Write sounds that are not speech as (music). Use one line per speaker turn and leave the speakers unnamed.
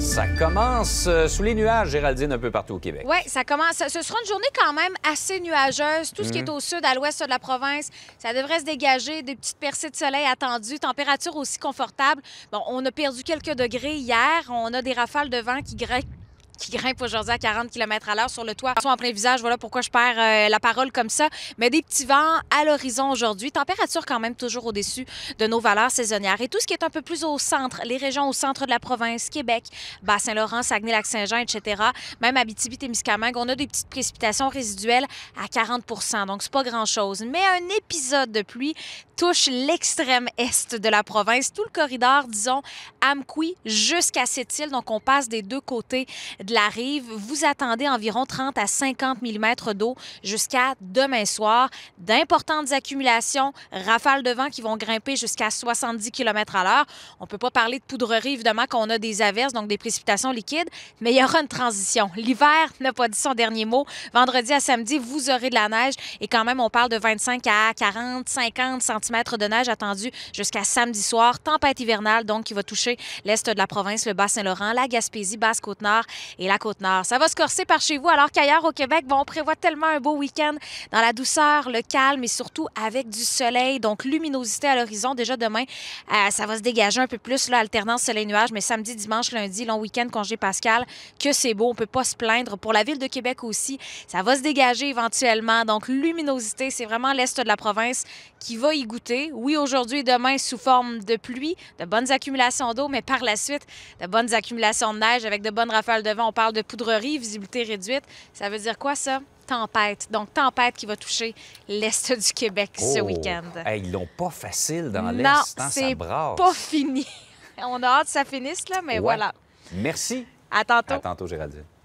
Ça commence euh, sous les nuages, Géraldine, un peu partout au Québec. Oui, ça commence. Ce sera une journée quand même assez nuageuse. Tout ce qui est mhm. au sud, à l'ouest de la province, ça devrait se dégager. Des petites percées de soleil attendues, température aussi confortable. Bon, on a perdu quelques degrés hier. On a des rafales de vent qui grimpent qui grimpe aujourd'hui à 40 km à l'heure sur le toit. En plein visage, voilà pourquoi je perds euh, la parole comme ça. Mais des petits vents à l'horizon aujourd'hui. Température quand même toujours au-dessus de nos valeurs saisonnières. Et tout ce qui est un peu plus au centre, les régions au centre de la province, Québec, Bas-Saint-Laurent, Saguenay-Lac-Saint-Jean, etc. Même Abitibi-Témiscamingue, on a des petites précipitations résiduelles à 40 donc c'est pas grand-chose. Mais un épisode de pluie touche l'extrême est de la province, tout le corridor, disons, Amqui jusqu'à cette île. Donc on passe des deux côtés de de la rive, vous attendez environ 30 à 50 mm d'eau jusqu'à demain soir. D'importantes accumulations, rafales de vent qui vont grimper jusqu'à 70 km à l'heure. On ne peut pas parler de poudrerie, évidemment, qu'on a des averses, donc des précipitations liquides, mais il y aura une transition. L'hiver n'a pas dit son dernier mot. Vendredi à samedi, vous aurez de la neige et quand même, on parle de 25 à 40, 50 cm de neige attendue jusqu'à samedi soir. Tempête hivernale, donc, qui va toucher l'est de la province, le Bas-Saint-Laurent, la Gaspésie, Basse-Côte-Nord et la Côte-Nord. Ça va se corser par chez vous, alors qu'ailleurs au Québec, bon, on prévoit tellement un beau week-end dans la douceur, le calme et surtout avec du soleil. Donc, luminosité à l'horizon. Déjà demain, euh, ça va se dégager un peu plus, là, alternance soleil-nuage. Mais samedi, dimanche, lundi, long week-end, congé pascal, que c'est beau. On peut pas se plaindre. Pour la ville de Québec aussi, ça va se dégager éventuellement. Donc, luminosité, c'est vraiment l'est de la province qui va y goûter. Oui, aujourd'hui et demain, sous forme de pluie, de bonnes accumulations d'eau, mais par la suite, de bonnes accumulations de neige avec de bonnes rafales de vent on parle de poudrerie, visibilité réduite. Ça veut dire quoi, ça? Tempête. Donc, tempête qui va toucher l'Est du Québec ce oh. week-end. ils l'ont pas facile dans l'Est. Non, c'est pas fini. (laughs) on a hâte que ça finisse, là, mais voilà. Merci. À tantôt. À tantôt, Géraldine.